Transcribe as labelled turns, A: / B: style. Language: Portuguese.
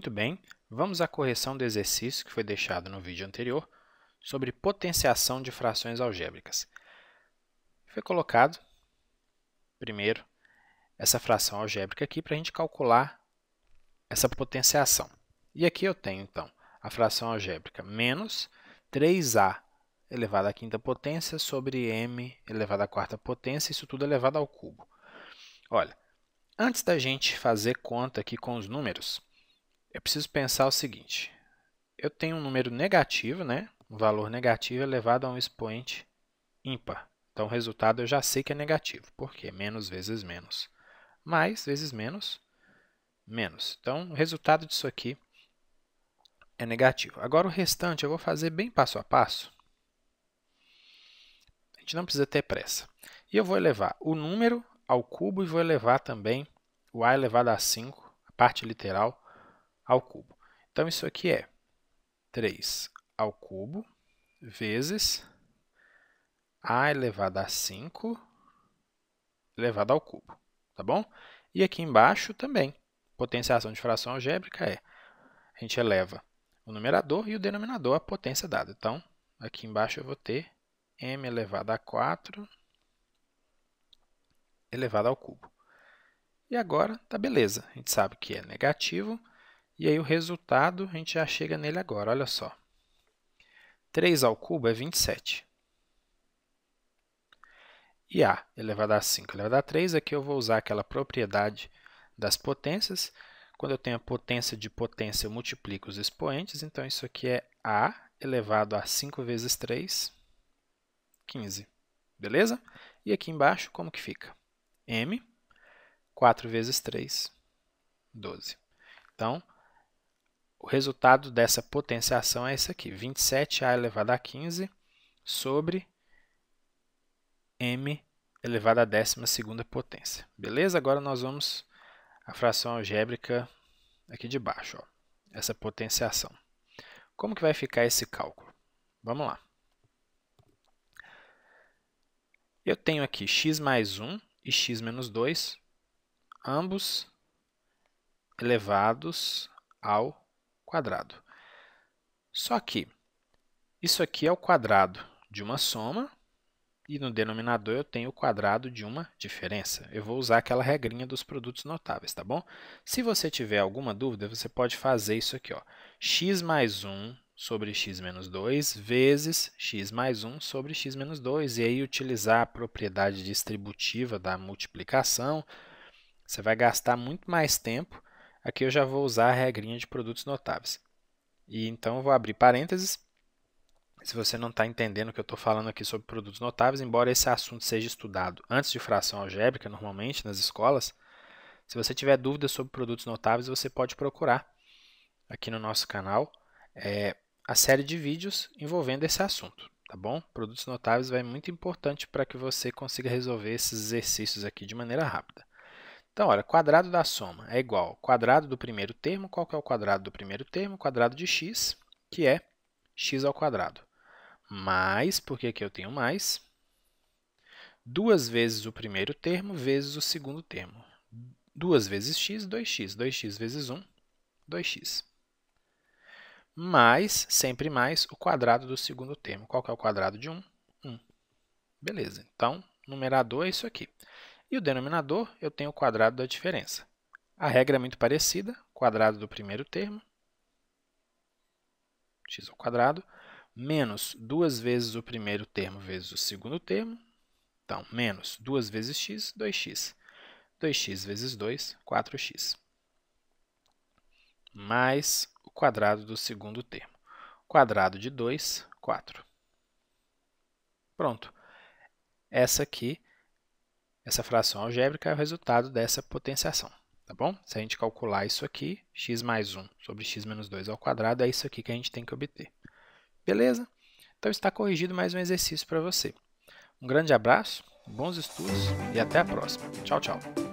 A: Muito bem, vamos à correção do exercício que foi deixado no vídeo anterior sobre potenciação de frações algébricas. Foi colocado, primeiro, essa fração algébrica aqui para a gente calcular essa potenciação. E aqui eu tenho, então, a fração algébrica menos 3a elevado à quinta potência sobre m elevado à quarta potência, isso tudo elevado ao cubo. Olha, antes da gente fazer conta aqui com os números, eu preciso pensar o seguinte. Eu tenho um número negativo, né? Um valor negativo elevado a um expoente ímpar. Então, o resultado eu já sei que é negativo. Por quê? É menos vezes menos. Mais vezes menos, menos. Então, o resultado disso aqui é negativo. Agora, o restante eu vou fazer bem passo a passo. A gente não precisa ter pressa. E eu vou elevar o número ao cubo e vou elevar também o a elevado a 5, a parte literal, ao cubo. Então, isso aqui é 3 ao cubo vezes a elevado a 5 elevado ao cubo, tá bom? E aqui embaixo também, potenciação de fração algébrica é, a gente eleva o numerador e o denominador à potência dada. Então, aqui embaixo eu vou ter m elevado a 4 elevado ao cubo. E agora, tá beleza, a gente sabe que é negativo, e aí o resultado, a gente já chega nele agora, olha só. 3 ao cubo é 27. E A elevado a 5 elevado a 3, aqui é eu vou usar aquela propriedade das potências. Quando eu tenho a potência de potência, eu multiplico os expoentes, então isso aqui é A elevado a 5 vezes 3, 15. Beleza? E aqui embaixo, como que fica? M, 4 vezes 3, 12. Então, o resultado dessa potenciação é esse aqui, 27a elevado a 15 sobre m elevado à 12 potência. Beleza? Agora nós vamos à fração algébrica aqui de baixo, ó, essa potenciação. Como que vai ficar esse cálculo? Vamos lá. Eu tenho aqui x mais 1 e x menos 2, ambos elevados ao quadrado. Só que isso aqui é o quadrado de uma soma e no denominador eu tenho o quadrado de uma diferença. Eu vou usar aquela regrinha dos produtos notáveis, tá bom? Se você tiver alguma dúvida, você pode fazer isso aqui, ó. x mais 1 sobre x menos 2 vezes x mais 1 sobre x menos 2, e aí utilizar a propriedade distributiva da multiplicação, você vai gastar muito mais tempo Aqui eu já vou usar a regrinha de produtos notáveis. E então vou abrir parênteses. Se você não está entendendo o que eu estou falando aqui sobre produtos notáveis, embora esse assunto seja estudado antes de fração algébrica, normalmente nas escolas, se você tiver dúvidas sobre produtos notáveis, você pode procurar aqui no nosso canal é, a série de vídeos envolvendo esse assunto, tá bom? Produtos notáveis vai muito importante para que você consiga resolver esses exercícios aqui de maneira rápida. Então, olha, quadrado da soma é igual ao quadrado do primeiro termo. Qual que é o quadrado do primeiro termo? O Quadrado de x, que é x ao quadrado. Mais, porque aqui eu tenho mais, duas vezes o primeiro termo vezes o segundo termo. 2 vezes x, 2x. 2x vezes 1, 2x. Mais, sempre mais, o quadrado do segundo termo. Qual que é o quadrado de 1? 1. Beleza, então, numerador é isso aqui. E o denominador, eu tenho o quadrado da diferença. A regra é muito parecida, quadrado do primeiro termo, x ao quadrado, menos duas vezes o primeiro termo vezes o segundo termo. Então, menos 2 vezes x, 2x. 2x vezes 2, 4x. Mais o quadrado do segundo termo. Quadrado de 2, 4. Pronto. Essa aqui essa fração algébrica é o resultado dessa potenciação, tá bom? Se a gente calcular isso aqui, x mais 1 sobre x menos 2 ao quadrado, é isso aqui que a gente tem que obter. Beleza? Então está corrigido mais um exercício para você. Um grande abraço, bons estudos e até a próxima. Tchau, tchau!